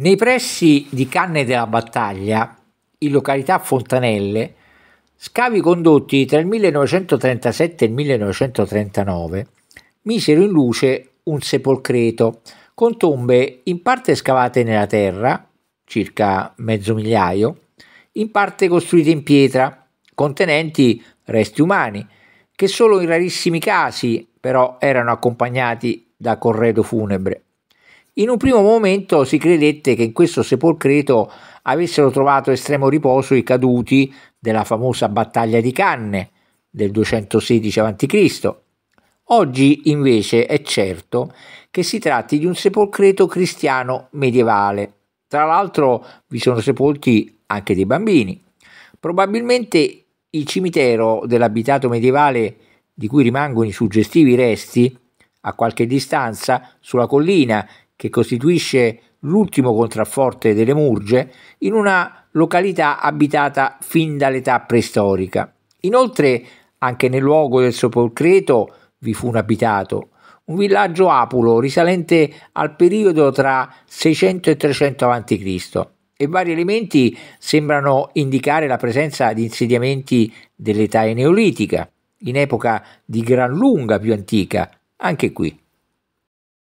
Nei pressi di Canne della Battaglia, in località Fontanelle, scavi condotti tra il 1937 e il 1939 misero in luce un sepolcreto con tombe in parte scavate nella terra, circa mezzo migliaio, in parte costruite in pietra, contenenti resti umani, che solo in rarissimi casi però erano accompagnati da corredo funebre. In un primo momento si credette che in questo sepolcreto avessero trovato estremo riposo i caduti della famosa battaglia di Canne del 216 a.C. Oggi invece è certo che si tratti di un sepolcreto cristiano medievale. Tra l'altro vi sono sepolti anche dei bambini. Probabilmente il cimitero dell'abitato medievale di cui rimangono i suggestivi resti, a qualche distanza, sulla collina che costituisce l'ultimo contrafforte delle Murge, in una località abitata fin dall'età preistorica. Inoltre, anche nel luogo del sepolcreto vi fu un abitato, un villaggio apulo risalente al periodo tra 600 e 300 a.C. e vari elementi sembrano indicare la presenza di insediamenti dell'età neolitica, in epoca di gran lunga più antica, anche qui.